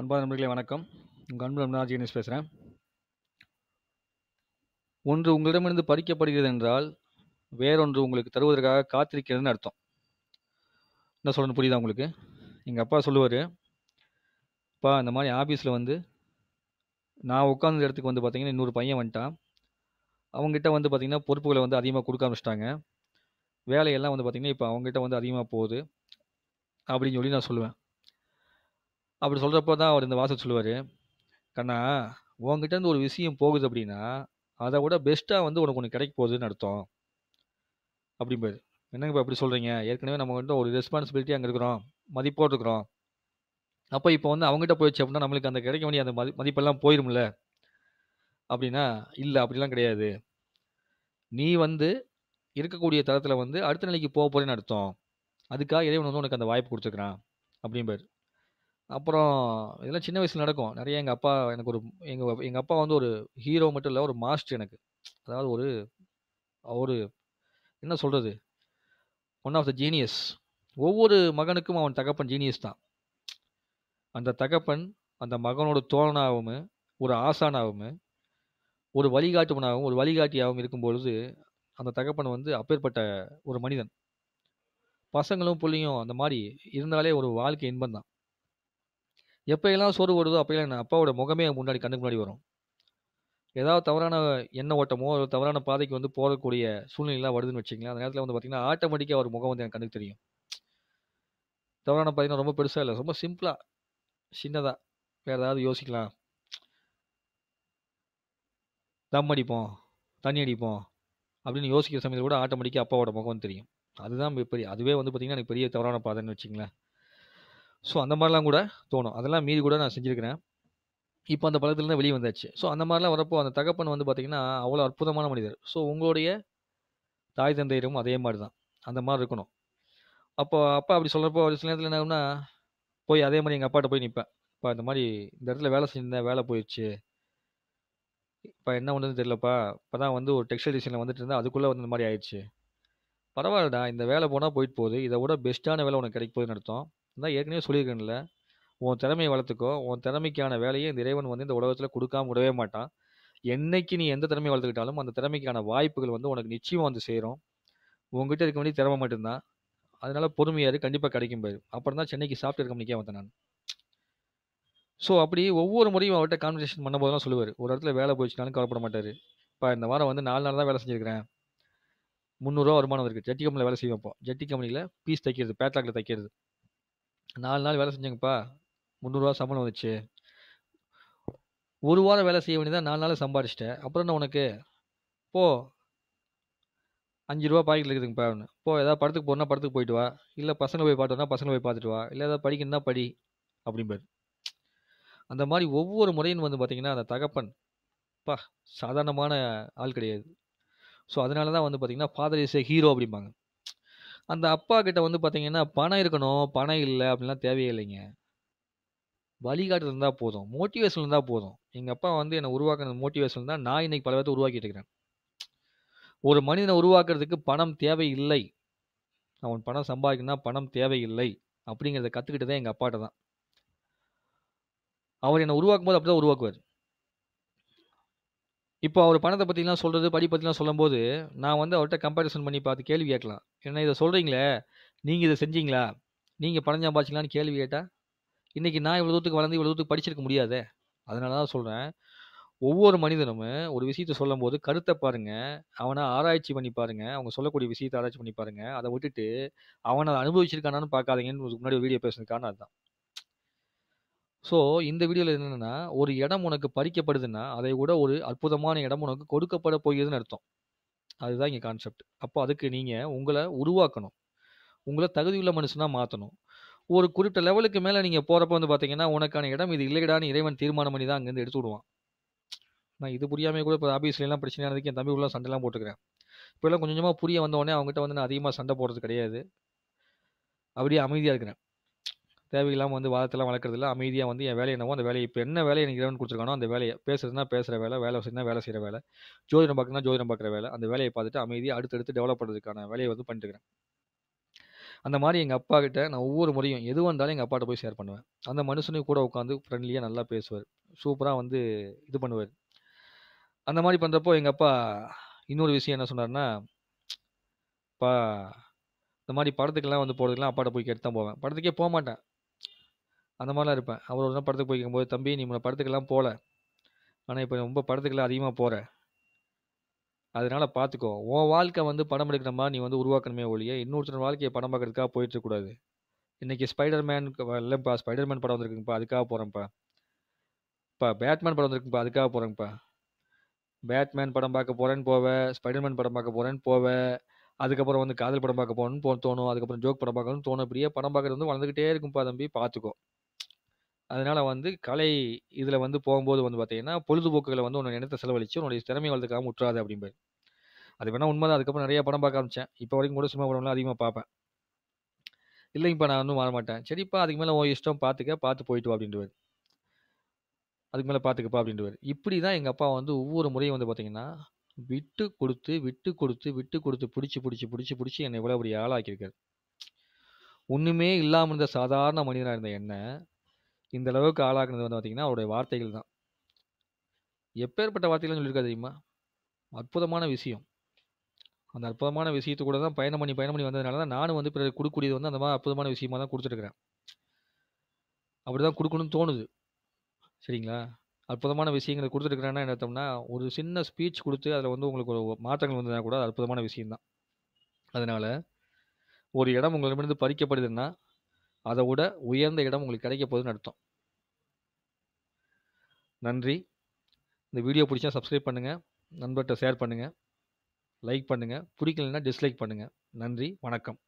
அன்பான நண்பர்களே வணக்கம் உங்கள் அன்பு நண்பனா பேசுகிறேன் ஒன்று உங்களிடமிருந்து பறிக்கப்படுகிறது என்றால் வேறொன்று உங்களுக்கு தருவதற்காக காத்திருக்கிறதுன்னு அர்த்தம் என்ன சொல்லணும் புரியுதா உங்களுக்கு எங்கள் அப்பா சொல்லுவார் அப்பா இந்த மாதிரி ஆஃபீஸில் வந்து நான் உட்காந்து இடத்துக்கு வந்து பார்த்தீங்கன்னா இன்னொரு பையன் வந்துட்டான் அவங்ககிட்ட வந்து பார்த்திங்கன்னா பொறுப்புகளை வந்து அதிகமாக கொடுக்க ஆரம்பிச்சிட்டாங்க வேலையெல்லாம் வந்து பார்த்திங்கன்னா இப்போ அவங்ககிட்ட வந்து அதிகமாக போகுது அப்படின்னு சொல்லி நான் சொல்லுவேன் அப்படி சொல்கிறப்போ தான் அவர் இந்த வாசல் சொல்லுவார் கண்ணா உங்ககிட்ட இருந்து ஒரு விஷயம் போகுது அப்படின்னா அதை விட பெஸ்ட்டாக வந்து உனக்கு ஒன்று கிடைக்க போகுதுன்னு அர்த்தம் அப்படிம்பாரு என்னங்க இப்போ அப்படி சொல்கிறீங்க ஏற்கனவே நம்ம வந்து ஒரு ரெஸ்பான்சிபிலிட்டி அங்கே இருக்கிறோம் மதிப்போடு இருக்கிறோம் அப்போ இப்போ வந்து அவங்ககிட்ட போயிடுச்சு அப்படின்னா நம்மளுக்கு அந்த கிடைக்க வேண்டிய அந்த மதி மதிப்பெல்லாம் போயிடும்ல அப்படின்னா இல்லை அப்படிலாம் கிடையாது நீ வந்து இருக்கக்கூடிய தரத்தில் வந்து அடுத்த நிலைக்கு போக போகிறேன்னு அர்த்தம் அதுக்காக இறைவன் வந்து உனக்கு அந்த வாய்ப்பு கொடுத்துருக்குறான் அப்படிம்பார் அப்புறம் இதெல்லாம் சின்ன வயசில் நடக்கும் நிறைய எங்கள் அப்பா எனக்கு ஒரு எங்கள் எங்கள் அப்பா வந்து ஒரு ஹீரோ மட்டும் இல்லை ஒரு மாஸ்டர் எனக்கு அதாவது ஒரு ஒரு என்ன சொல்கிறது ஒன் ஆஃப் த ஜீனியஸ் ஒவ்வொரு மகனுக்கும் அவன் தகப்பன் ஜீனியஸ் தான் அந்த தகப்பன் அந்த மகனோட தோழனாகவும் ஒரு ஆசானாகவும் ஒரு வழிகாட்டுவனாகவும் ஒரு வழிகாட்டியாகவும் இருக்கும்பொழுது அந்த தகப்பன் வந்து அப்பேற்பட்ட ஒரு மனிதன் பசங்களும் புள்ளியும் அந்த மாதிரி இருந்தாலே ஒரு வாழ்க்கை இன்பம் தான் எப்போயெல்லாம் சோறு ஓடுதோ அப்போயெல்லாம் என்ன அப்பாவோட முகமே முன்னாடி கண்ணுக்கு முன்னாடி வரும் ஏதாவது தவறான எண்ண ஓட்டமோ ஒரு தவறான பாதைக்கு வந்து போகக்கூடிய சூழ்நிலைலாம் வருதுன்னு வச்சுக்கலாம் அந்த நேரத்தில் வந்து பார்த்திங்கன்னா ஆட்டோமேட்டிக்காக ஒரு முகம் வந்து எனக்கு கண்ணுக்கு தெரியும் தவறான பாதைனா ரொம்ப பெருசாக இல்லை ரொம்ப சிம்பிளாக சின்னதாக வேறு ஏதாவது யோசிக்கலாம் தம் அடிப்போம் தண்ணி அடிப்போம் அப்படின்னு யோசிக்கிற சமயத்தில் கூட ஆட்டோமேட்டிக்காக அப்பாவோட முகம் தெரியும் அதுதான் பெரிய அதுவே வந்து பார்த்திங்கன்னா எனக்கு பெரிய தவறான பாதைன்னு வச்சுங்களேன் ஸோ அந்த மாதிரிலாம் கூட தோணும் அதெல்லாம் மீறி கூட நான் செஞ்சுருக்கிறேன் இப்போ அந்த பழக்கத்துலேருந்து வெளியே வந்தாச்சு ஸோ அந்த மாதிரிலாம் வரப்போ அந்த தகப்பன் வந்து பார்த்திங்கன்னா அவ்வளோ அற்புதமான மனிதர் ஸோ உங்களுடைய தாய் தந்தையரும் அதே மாதிரி தான் அந்த மாதிரி இருக்கணும் அப்போ அப்பா அப்படி சொல்கிறப்போ ஒரு சில நேரத்தில் என்ன போய் அதே மாதிரி எங்கள் அப்பாட்ட போய் நிற்பேன் இப்போ இந்த மாதிரி இந்த இடத்துல வேலை செஞ்சிருந்தேன் வேலை போயிடுச்சு இப்போ என்ன ஒன்றுன்னு தெரியலப்பா இப்போ தான் வந்து ஒரு டெக்ஸ்டைல் டிசைனில் வந்துட்டு இருந்தால் அதுக்குள்ளே வந்து இந்த மாதிரி ஆயிடுச்சு பரவாயில்லடா இந்த வேலை போனால் போயிட்டு போகுது இதை விட பெஸ்ட்டான வேலை உனக்கு கிடைக்க போகுதுன்னு அர்த்தம் நான் ஏற்கனவே சொல்லியிருக்கேன்ல உன் திறமையை வளர்த்துக்கோ உன் திறமைக்கான வேலையை இந்த இறைவன் வந்து இந்த உலகத்தில் கொடுக்காம விடவே மாட்டான் என்னைக்கு நீ எந்த திறமையை வளர்த்துக்கிட்டாலும் அந்த திறமைக்கான வாய்ப்புகள் வந்து உனக்கு நிச்சயம் வந்து சேரும் உங்ககிட்ட இருக்க வேண்டிய திறமை மட்டும்தான் அதனால பொறுமையாரு கண்டிப்பாக கிடைக்கும் போயிரு அப்புறம் தான் சென்னைக்கு இருக்க கம்பெனிக்கே வந்தேன் நான் ஸோ அப்படி ஒவ்வொரு முறையும் அவர்கிட்ட கான்வர்சேஷன் பண்ணும்போதெல்லாம் சொல்லுவார் ஒரு இடத்துல வேலை போயிடுச்சுனாலும் கவலைப்பட மாட்டார் இப்போ இந்த வாரம் வந்து நாலு நாள் தான் வேலை செஞ்சுருக்கிறேன் முந்நூறுரூவா வருமானம் இருக்குது ஜெட்டி கம்பெனியில் வேலை செய்வோம் ஜெட்டி கம்பெனியில் பீஸ் தைக்கிறது பேட்லாக்கில் தைக்கிறது நாலு நாள் வேலை செஞ்சேங்கப்பா முந்நூறுரூவா சம்பளம் வந்துச்சு ஒரு வாரம் வேலை செய்ய வேண்டியதாக நாலு நாள் சம்பாதிச்சிட்டேன் அப்புறம் என்ன உனக்கு போ அஞ்சு ரூபா பாக்கெட்டில் இருக்குதுங்கப்பா ஒன்று போ ஏதாவது படத்துக்கு போனால் படத்துக்கு போயிட்டு வா இல்லை பசங்களை போய் பார்த்தோன்னா பசங்களை போய் பார்த்துட்டு வா இல்லை ஏதாவது படிக்கணும்னா படி அப்படிம்பாரு அந்த மாதிரி ஒவ்வொரு முறையும் வந்து பார்த்திங்கன்னா அந்த தகப்பன் பா சாதாரணமான ஆள் கிடையாது ஸோ அதனால தான் வந்து பார்த்திங்கன்னா ஃபாதர் இஸ் ஏ ஹீரோ அப்படிம்பாங்க அந்த அப்பா கிட்ட வந்து பார்த்தீங்கன்னா பணம் இருக்கணும் பணம் இல்லை அப்படிலாம் தேவையில்லைங்க வழிகாட்டு இருந்தால் போதும் மோட்டிவேஷன் இருந்தால் போதும் எங்கள் அப்பா வந்து என்னை உருவாக்குன மோட்டிவேஷன் தான் நான் இன்னைக்கு பல பேர்த்த உருவாக்கிட்டு இருக்கிறேன் ஒரு மனிதனை உருவாக்குறதுக்கு பணம் தேவையில்லை அவன் பணம் சம்பாதிக்கணும்னா பணம் தேவையில்லை அப்படிங்கிறத கற்றுக்கிட்டதே எங்கள் அப்பாட்ட தான் அவர் என்னை உருவாக்கும் போது அப்படி தான் உருவாக்குவார் இப்போ அவர் பணத்தை பற்றிலாம் சொல்கிறது படி பற்றிலாம் சொல்லும்போது நான் வந்து அவர்கிட்ட கம்பேரிசன் பண்ணி பார்த்து கேள்வி கேட்கலாம் ஏன்னா இதை சொல்கிறீங்களே நீங்கள் இதை செஞ்சீங்களா நீங்கள் பணம் சம்பாதிச்சிங்களான்னு கேள்வி கேட்டால் இன்றைக்கி நான் இவ்வளோ தூரத்துக்கு வளர்ந்து இவ்வளோ தூரத்துக்கு படிச்சிருக்க முடியாதே அதனால தான் சொல்கிறேன் ஒவ்வொரு மனிதனும் ஒரு விஷயத்த சொல்லும் போது கருத்தை பாருங்கள் அவனை ஆராய்ச்சி பண்ணி பாருங்கள் அவங்க சொல்லக்கூடிய விஷயத்தை ஆராய்ச்சி பண்ணி பாருங்கள் அதை விட்டுட்டு அவனை அனுபவிச்சிருக்கானான்னு பார்க்காதீங்கன்னு முன்னாடி வீடியோ பேசுனதுக்கான அதுதான் ஸோ, இந்த வீடியோவில் என்னென்னா ஒரு இடம் உனக்கு பறிக்கப்படுதுன்னா, அதை விட ஒரு அற்புதமான இடம் உனக்கு கொடுக்கப்பட போகிறதுன்னு அர்த்தம். அதுதான் இங்கே கான்செப்ட். அப்போ அதுக்கு நீங்கள் உங்களை உருவாக்கணும். உங்களை தகுதியுள்ள மனுஷனாக மாற்றணும் ஒரு குறிப்பிட்ட லெவலுக்கு மேலே நீங்கள் போகிறப்ப வந்து பார்த்தீங்கன்னா, உனக்கான இடம் இது இல்லைடான்னு இறைவன் தீர்மானம் பண்ணி தான் அங்கேருந்து எடுத்து விடுவான். நான் இது புரியாமல் கூட இப்ப ஆபீஸ்லலாம் பிரச்சனையானதுக்கு என் தம்பி உள்ள சண்டைலாம் போட்டுக்கிறேன் இப்போலாம் கொஞ்சம் புரிய வந்தவொடனே அவங்ககிட்ட வந்து நான் அதிகமாக சண்டை போடுறது கிடையாது. அப்படியே அமைதியாக இருக்கிறேன். தேவையில்லாமல் வந்து வாதத்தெல்லாம் வளர்க்குறதில்ல அமைதியாக வந்து என் வேலை என்னவோ அந்த வேலையை இப்போ என்ன வேலையை எனக்கு இறைவன் கொடுத்துருக்கானோ அந்த வேலையை பேசுறதுனா பேசுகிற வேலை வேலை செய்யணும் வேலை செய்கிற வேலை ஜோதிடம் பார்க்கணும் ஜோதிடம் பார்க்குற வேலை அந்த வேலையை பார்த்துட்டு அமைதியாக அடுத்தடுத்து டெவலப் பண்ணுறதுக்கான வேலையை வந்து பண்ணிட்டுருக்கிறேன் அந்த மாதிரி எங்கள் அப்பா கிட்ட நான் ஒவ்வொரு முறையும் எது வந்தாலும் எங்கள் அப்பாட்ட போய் ஷேர் பண்ணுவேன் அந்த மனுஷனையும் கூட உட்காந்து ஃப்ரெண்ட்லியாக நல்லா பேசுவார் சூப்பராக வந்து இது பண்ணுவார் அந்த மாதிரி பண்ணுறப்போ எங்கள் அப்பா இன்னொரு விஷயம் என்ன சொன்னார்னா பா இந்த மாதிரி படத்துக்கெல்லாம் வந்து போகிறதுக்கெல்லாம் அப்பாட்ட போய் கேட்டு தான் போவேன் படத்துக்கே போக மாட்டேன் அந்த மாதிரிலாம் இருப்பேன் அவர் ஒரு நாள் படத்துக்கு போய்க்கும் போது தம்பி நீ முன்ன படத்துக்கெல்லாம் போகல ஆனால் இப்போ ரொம்ப படத்துக்கெல்லாம் அதிகமாக போகிற அதனால் பார்த்துக்கோ உன் வாழ்க்கை வந்து படம் எடுக்கிற மாதிரி நீ வந்து உருவாக்கணுமே ஒழிய இன்னொருத்தர் வாழ்க்கையை படம் பார்க்கறதுக்காக போயிட்டுருக்கூடாது இன்றைக்கி ஸ்பைடர்மேனுக்கு இல்லைப்பா ஸ்பைடர்மேன் படம் வந்திருக்குங்கப்பா அதுக்காக போகிறேன்ப்பா இப்போ பேட்மேன் படம் வந்திருக்குப்பா அதுக்காக போகிறேன்ப்பா பேட்மேன் படம் பார்க்க போகிறேன்னு போவேன் ஸ்பைடர்மேன் படம் பார்க்க போகிறேன்னு போவேன் அதுக்கப்புறம் வந்து காதல் படம் பார்க்க போகணும்னு போ தோணும் அதுக்கப்புறம் ஜோக் படம் பார்க்கணும்னு தோணும் இப்படியே படம் பார்க்குறது வந்து வளர்ந்துக்கிட்டே இருக்கும்ப்பா தம்பி பார்த்துக்கோ அதனால வந்து கலை இதில் வந்து போகும்போது வந்து பார்த்தீங்கன்னா பொழுதுபோக்குகளை வந்து உன்னோட நினைத்த செலவழிச்சு உன்னுடைய திறமை வளர்த்துக்காம விட்றாது அப்படிம்பாரு அது வேணா உண்மைதான் அதுக்கப்புறம் நிறைய படம் பார்க்க ஆரம்பிச்சேன் இப்போ வரைக்கும் கூட சினிமா படம்லாம் அதிகமாக பார்ப்பேன் இல்லைங்கப்பா நான் ஒன்றும் மாட்டேன் சரிப்பா அதுக்கு மேலே உன் இஷ்டம் பார்த்துக்க பார்த்து போயிட்டு வா அப்படின்ட்டு அதுக்கு மேலே பார்த்துக்கப்பா அப்படின்டுவார் இப்படி தான் எங்கள் அப்பா வந்து ஒவ்வொரு முறையும் வந்து பார்த்தீங்கன்னா விட்டு கொடுத்து விட்டு கொடுத்து விட்டு கொடுத்து பிடிச்சி பிடிச்சி பிடிச்சி பிடிச்சி என்னை இவ்வளோ அப்படி ஆளாக்கியிருக்காரு ஒன்றுமே இல்லாமல் இருந்த சாதாரண மனிதனாக இருந்த என்ன இந்த அளவுக்கு ஆளாக்குனது வந்து பார்த்தீங்கன்னா அவருடைய வார்த்தைகள் தான் எப்பேற்பட்ட வார்த்தைகள் சொல்லியிருக்கா தெரியுமா அற்புதமான விஷயம் அந்த அற்புதமான விஷயத்து கூட தான் பயணம் பண்ணி பயணம் பண்ணி வந்ததுனால தான் நானும் வந்து பிறகு கொடுக்கூடியது வந்து அந்த மாதிரி அற்புதமான விஷயமா தான் கொடுத்துருக்குறேன் அப்படி தான் கொடுக்கணும்னு தோணுது சரிங்களா அற்புதமான விஷயங்களை கொடுத்துருக்குறேன்னா என்ன அர்த்தம்னா ஒரு சின்ன ஸ்பீச் கொடுத்து அதில் வந்து உங்களுக்கு ஒரு மாற்றங்கள் வந்ததுனா கூட அற்புதமான விஷயம்தான் அதனால் ஒரு இடம் உங்களிடமிருந்து பறிக்கப்படுதுன்னா அதை விட உயர்ந்த இடம் உங்களுக்கு கிடைக்க போகுதுன்னு அர்த்தம் நன்றி இந்த வீடியோ பிடிச்சா சப்ஸ்கிரைப் பண்ணுங்கள் நண்பர்கிட்ட ஷேர் பண்ணுங்கள் லைக் பண்ணுங்கள் பிடிக்கலன்னா டிஸ்லைக் பண்ணுங்கள் நன்றி வணக்கம்